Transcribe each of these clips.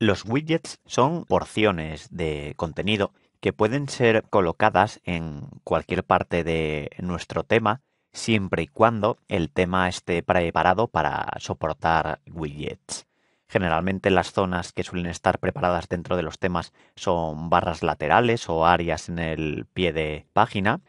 Los widgets son porciones de contenido que pueden ser colocadas en cualquier parte de nuestro tema siempre y cuando el tema esté preparado para soportar widgets. Generalmente las zonas que suelen estar preparadas dentro de los temas son barras laterales o áreas en el pie de página.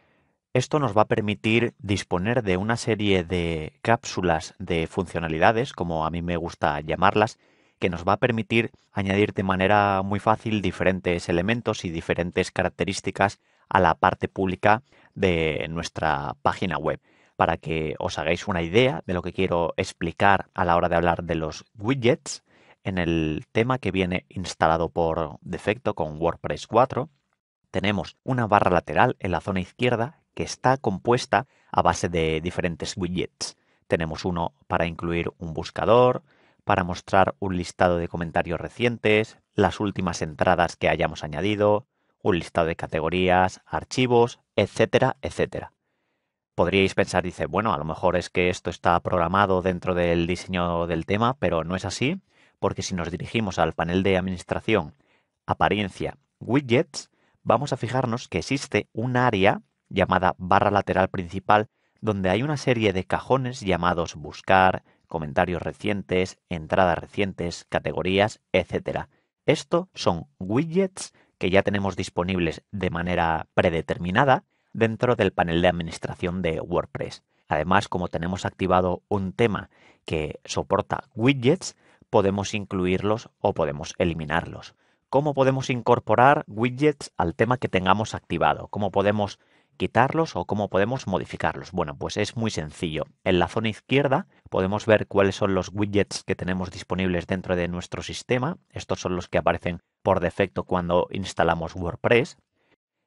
Esto nos va a permitir disponer de una serie de cápsulas de funcionalidades, como a mí me gusta llamarlas, que nos va a permitir añadir de manera muy fácil diferentes elementos y diferentes características a la parte pública de nuestra página web. Para que os hagáis una idea de lo que quiero explicar a la hora de hablar de los widgets, en el tema que viene instalado por defecto con WordPress 4, tenemos una barra lateral en la zona izquierda que está compuesta a base de diferentes widgets. Tenemos uno para incluir un buscador, para mostrar un listado de comentarios recientes, las últimas entradas que hayamos añadido, un listado de categorías, archivos, etcétera, etcétera. Podríais pensar, dice, bueno, a lo mejor es que esto está programado dentro del diseño del tema, pero no es así, porque si nos dirigimos al panel de administración, apariencia, widgets, vamos a fijarnos que existe un área llamada barra lateral principal donde hay una serie de cajones llamados buscar, comentarios recientes, entradas recientes, categorías, etc. Esto son widgets que ya tenemos disponibles de manera predeterminada dentro del panel de administración de WordPress. Además, como tenemos activado un tema que soporta widgets, podemos incluirlos o podemos eliminarlos. ¿Cómo podemos incorporar widgets al tema que tengamos activado? ¿Cómo podemos quitarlos o cómo podemos modificarlos. Bueno, pues es muy sencillo. En la zona izquierda podemos ver cuáles son los widgets que tenemos disponibles dentro de nuestro sistema. Estos son los que aparecen por defecto cuando instalamos WordPress.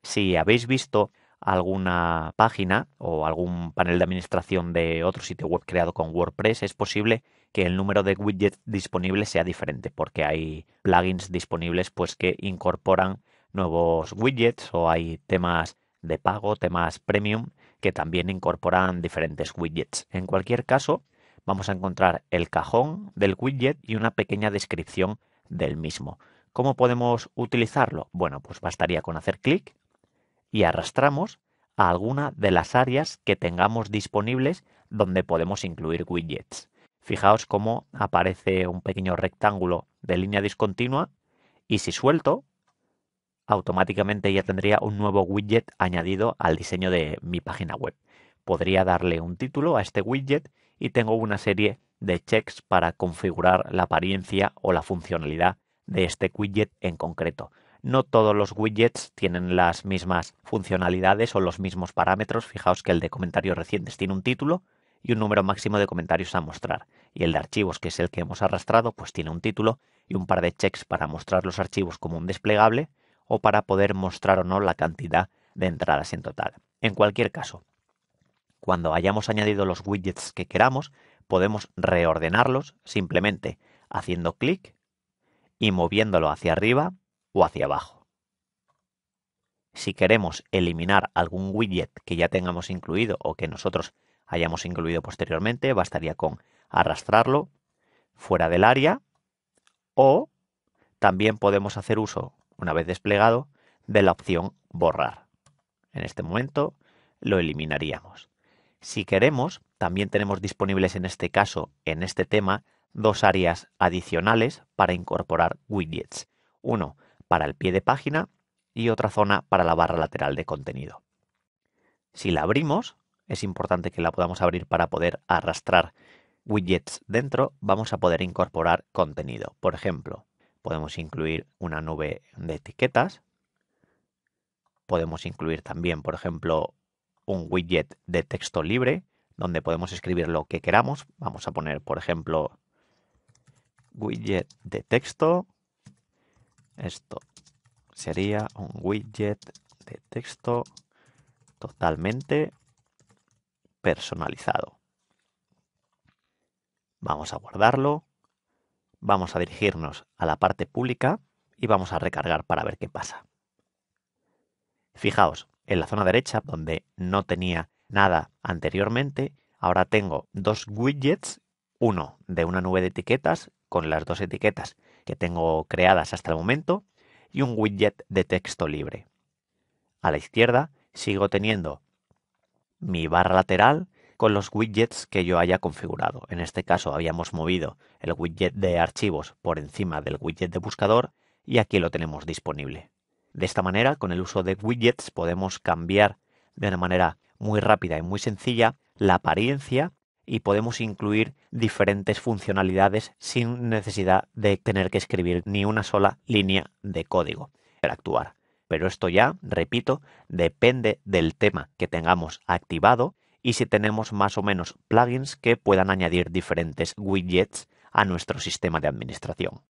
Si habéis visto alguna página o algún panel de administración de otro sitio web creado con WordPress, es posible que el número de widgets disponibles sea diferente, porque hay plugins disponibles pues que incorporan nuevos widgets o hay temas de pago, temas premium, que también incorporan diferentes widgets. En cualquier caso, vamos a encontrar el cajón del widget y una pequeña descripción del mismo. ¿Cómo podemos utilizarlo? Bueno, pues bastaría con hacer clic y arrastramos a alguna de las áreas que tengamos disponibles donde podemos incluir widgets. Fijaos cómo aparece un pequeño rectángulo de línea discontinua y si suelto, automáticamente ya tendría un nuevo widget añadido al diseño de mi página web. Podría darle un título a este widget y tengo una serie de checks para configurar la apariencia o la funcionalidad de este widget en concreto. No todos los widgets tienen las mismas funcionalidades o los mismos parámetros. Fijaos que el de comentarios recientes tiene un título y un número máximo de comentarios a mostrar. Y el de archivos, que es el que hemos arrastrado, pues tiene un título y un par de checks para mostrar los archivos como un desplegable o para poder mostrar o no la cantidad de entradas en total. En cualquier caso, cuando hayamos añadido los widgets que queramos, podemos reordenarlos simplemente haciendo clic y moviéndolo hacia arriba o hacia abajo. Si queremos eliminar algún widget que ya tengamos incluido o que nosotros hayamos incluido posteriormente, bastaría con arrastrarlo fuera del área o también podemos hacer uso una vez desplegado, de la opción borrar. En este momento lo eliminaríamos. Si queremos, también tenemos disponibles en este caso, en este tema, dos áreas adicionales para incorporar widgets. Uno para el pie de página y otra zona para la barra lateral de contenido. Si la abrimos, es importante que la podamos abrir para poder arrastrar widgets dentro, vamos a poder incorporar contenido. Por ejemplo, Podemos incluir una nube de etiquetas. Podemos incluir también, por ejemplo, un widget de texto libre donde podemos escribir lo que queramos. Vamos a poner, por ejemplo, widget de texto. Esto sería un widget de texto totalmente personalizado. Vamos a guardarlo. Vamos a dirigirnos a la parte pública y vamos a recargar para ver qué pasa. Fijaos, en la zona derecha, donde no tenía nada anteriormente, ahora tengo dos widgets, uno de una nube de etiquetas con las dos etiquetas que tengo creadas hasta el momento y un widget de texto libre. A la izquierda sigo teniendo mi barra lateral con los widgets que yo haya configurado. En este caso habíamos movido el widget de archivos por encima del widget de buscador y aquí lo tenemos disponible. De esta manera, con el uso de widgets podemos cambiar de una manera muy rápida y muy sencilla la apariencia y podemos incluir diferentes funcionalidades sin necesidad de tener que escribir ni una sola línea de código para actuar. Pero esto ya, repito, depende del tema que tengamos activado y si tenemos más o menos plugins que puedan añadir diferentes widgets a nuestro sistema de administración.